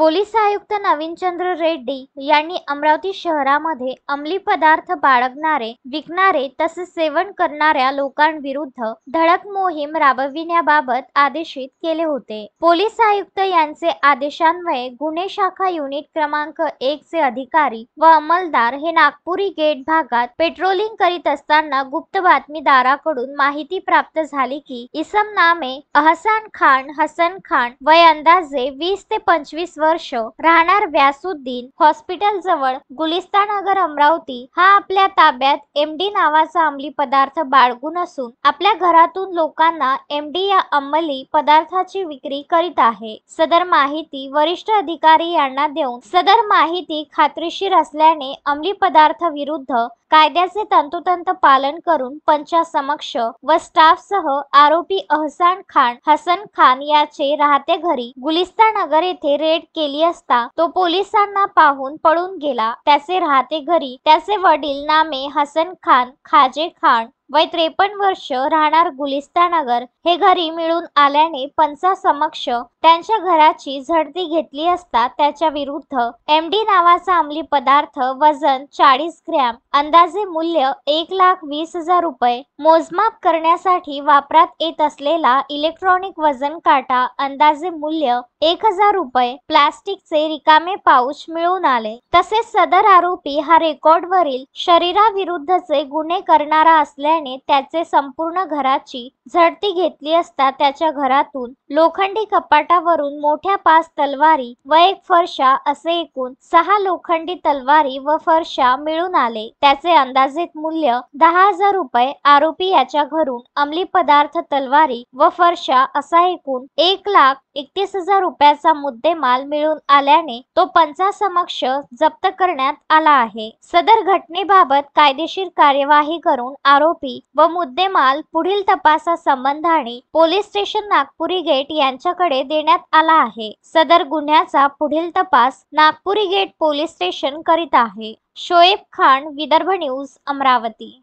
police आयुक्त नवीनचंद्र रेड्डी यांनी अमरावती शहरामध्ये अंमली पदार्थ बाळगणारे विकणारे तसेच सेवन करणाऱ्या लोकांविरुद्ध धडक मोहीम राबविण्याबाबत आदेशित केले होते पोलीस आयुक्त यांचे आदेशान्वये गुन्हे शाखा युनिट क्रमांक एक चे अधिकारी व अंमलदार हे नागपुरी गेट भागात पेट्रोलिंग करीत असताना गुप्त बातमीदाराकडून माहिती प्राप्त झाली की इसम नामे अहसान खान हसन खान वय अंदाजे वीस ते पंचवीस व वर्ष राहणार व्यासुद्दीन हॉस्पिटल जवळ नगर अमरावती हा आपल्या ताब्यात एम डी नावाचा अंमली पदार्थ बाळगून असून आपल्या घरातून लोकांना एमडी या अंमली पदार्थाची विक्री करीत आहे सदर माहिती वरिष्ठ अधिकारी यांना देऊन सदर माहिती खात्रीशीर असल्याने अंमली पदार्थ विरुद्ध कायद्याचे तंतोतंत पालन करून पंचा समक्ष व स्टाफ सह आरोपी अहसान खान हसन खान याचे राहते घरी नगर येथे रेड केली असता तो पोलिसांना पाहून पळून गेला त्याचे राहते घरी त्याचे वडील नामे हसन खान खाजे खान वय त्रेपन्न वर्ष राहणार नगर हे घरी मिळून आल्याने पंचा समक्ष त्यांच्या घराची झडती घेतली असता त्याच्या विरुद्ध एम डी नावाचा अंमली पदार्थ वजन चाळीस ग्रॅम अंदाजे मूल्य एक लाख वीस हजार रुपये मोजमाप करण्यासाठी वापरात येत असलेला इलेक्ट्रॉनिक वजन काटा अंदाजे मूल्य एक हजार रुपये प्लास्टिकचे रिकामे पाऊच मिळून आले तसेच सदर आरोपी हा रेकॉर्डवरील शरीराविरुद्धचे गुन्हे करणारा असल्याने त्याचे संपूर्ण घराची झडती घेतली असता त्याच्या घरातून लोखंडी कपाटावरून मोठ्या पाच तलवारी व एक फरशा असे एकूण सहा लोखंडी तलवारी व फरशा मिळून आले त्याचे अंदाजित मूल्य दहा हजार रुपये आरोपी याच्या घरून अंमली पदार्थ तलवारी व फरशा असा एकूण एक लाख एकतीस हजार रुपयाचा मुद्देमाल मिळून आल्याने तो पंचासमक्ष जप्त करण्यात आला आहे सदर घटनेबाबत कायदेशीर कार्यवाही करून आरोपी व मुद्देमाल पुढील तपासा संबंधाने पोलीस स्टेशन नागपुरी गेट यांच्याकडे देण्यात आला आहे सदर गुन्ह्याचा पुढील तपास नागपुरी गेट पोलीस स्टेशन करीत आहे शोएब खान विदर्भ न्यूज अमरावती